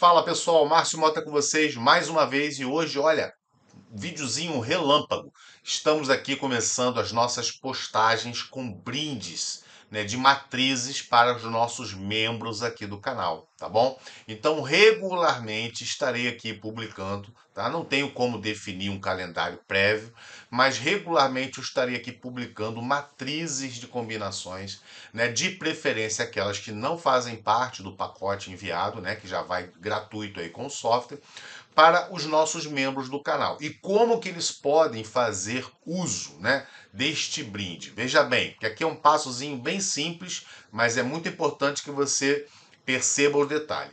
Fala pessoal, Márcio Mota com vocês mais uma vez e hoje, olha, videozinho relâmpago. Estamos aqui começando as nossas postagens com brindes né, de matrizes para os nossos membros aqui do canal tá bom? Então regularmente estarei aqui publicando, tá? Não tenho como definir um calendário prévio, mas regularmente eu estarei aqui publicando matrizes de combinações, né? De preferência aquelas que não fazem parte do pacote enviado, né? Que já vai gratuito aí com o software para os nossos membros do canal e como que eles podem fazer uso, né? Deste brinde. Veja bem, que aqui é um passozinho bem simples, mas é muito importante que você Perceba o detalhe.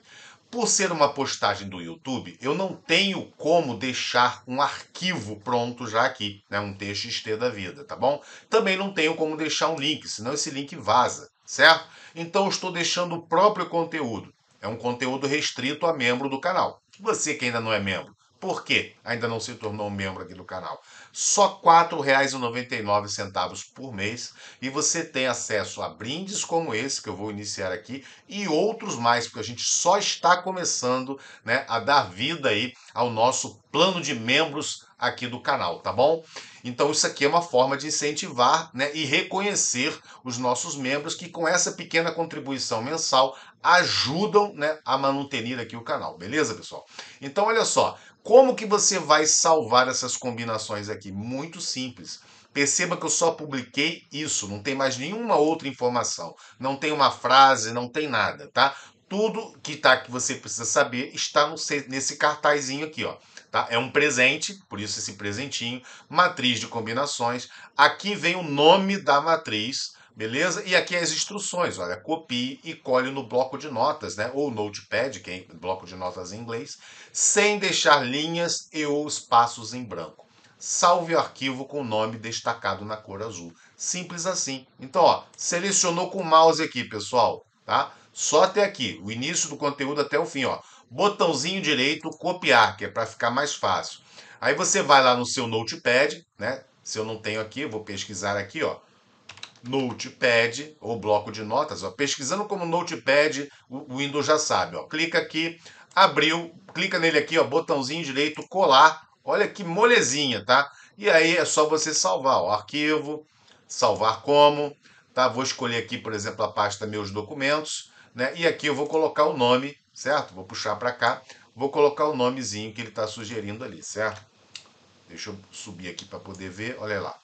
Por ser uma postagem do YouTube, eu não tenho como deixar um arquivo pronto já aqui, né? um TXT da vida, tá bom? Também não tenho como deixar um link, senão esse link vaza, certo? Então eu estou deixando o próprio conteúdo. É um conteúdo restrito a membro do canal. Você que ainda não é membro, por quê? Ainda não se tornou membro aqui do canal. Só R$ 4,99 por mês e você tem acesso a brindes como esse que eu vou iniciar aqui e outros mais, porque a gente só está começando né, a dar vida aí ao nosso plano de membros aqui do canal, tá bom? Então isso aqui é uma forma de incentivar né, e reconhecer os nossos membros que com essa pequena contribuição mensal ajudam né, a manter aqui o canal, beleza pessoal? Então olha só, como que você vai salvar essas combinações aqui? Muito simples. Perceba que eu só publiquei isso, não tem mais nenhuma outra informação. Não tem uma frase, não tem nada, tá? Tudo que tá que você precisa saber está no, nesse cartazinho aqui, ó. Tá? É um presente, por isso esse presentinho, matriz de combinações. Aqui vem o nome da matriz, Beleza? E aqui é as instruções, olha, copie e colhe no bloco de notas, né? Ou notepad, que é bloco de notas em inglês, sem deixar linhas e ou espaços em branco. Salve o arquivo com o nome destacado na cor azul. Simples assim. Então, ó, selecionou com o mouse aqui, pessoal, tá? Só até aqui, o início do conteúdo até o fim, ó. Botãozinho direito, copiar, que é para ficar mais fácil. Aí você vai lá no seu notepad, né? Se eu não tenho aqui, eu vou pesquisar aqui, ó Notepad ou bloco de notas, ó, pesquisando como Notepad, o Windows já sabe, ó, clica aqui, abriu, clica nele aqui, ó, botãozinho direito, colar, olha que molezinha, tá? E aí é só você salvar, ó, arquivo, salvar como, tá? Vou escolher aqui, por exemplo, a pasta meus documentos, né? E aqui eu vou colocar o nome, certo? Vou puxar para cá, vou colocar o nomezinho que ele está sugerindo ali, certo? Deixa eu subir aqui para poder ver, olha lá.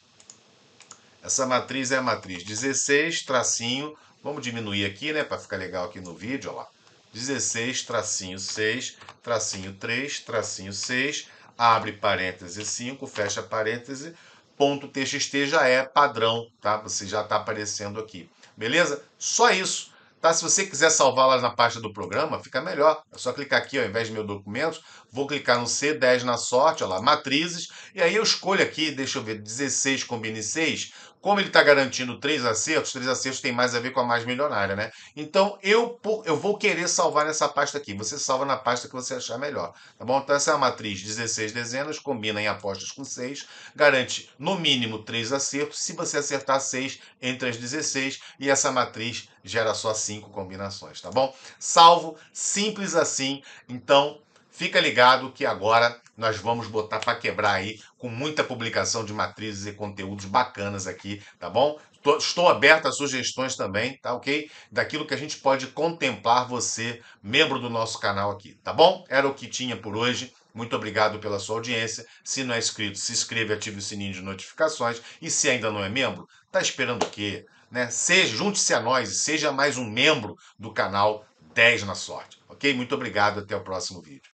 Essa matriz é a matriz 16, tracinho, vamos diminuir aqui, né, para ficar legal aqui no vídeo, ó lá. 16, tracinho 6, tracinho 3, tracinho 6, abre parêntese 5, fecha parêntese, ponto txt já é padrão, tá? Você já está aparecendo aqui, beleza? Só isso tá? Se você quiser salvar lá na pasta do programa, fica melhor. É só clicar aqui, ó, ao invés de meu documentos, vou clicar no C10 na sorte, ó lá, matrizes, e aí eu escolho aqui, deixa eu ver, 16 combine 6, como ele está garantindo três acertos, três acertos tem mais a ver com a mais milionária, né? Então eu, eu vou querer salvar nessa pasta aqui. Você salva na pasta que você achar melhor, tá bom? Então essa é a matriz 16 dezenas, combina em apostas com 6, garante no mínimo três acertos. Se você acertar seis entre as 16, e essa matriz gera só cinco combinações, tá bom? Salvo, simples assim. Então fica ligado que agora nós vamos botar para quebrar aí com muita publicação de matrizes e conteúdos bacanas aqui, tá bom? estou aberto a sugestões também, tá ok? Daquilo que a gente pode contemplar você, membro do nosso canal aqui, tá bom? Era o que tinha por hoje. Muito obrigado pela sua audiência. Se não é inscrito, se inscreve, ative o sininho de notificações. E se ainda não é membro, tá esperando o quê? Né? Seja, junte-se a nós e seja mais um membro do canal 10 na Sorte. Ok? Muito obrigado, até o próximo vídeo.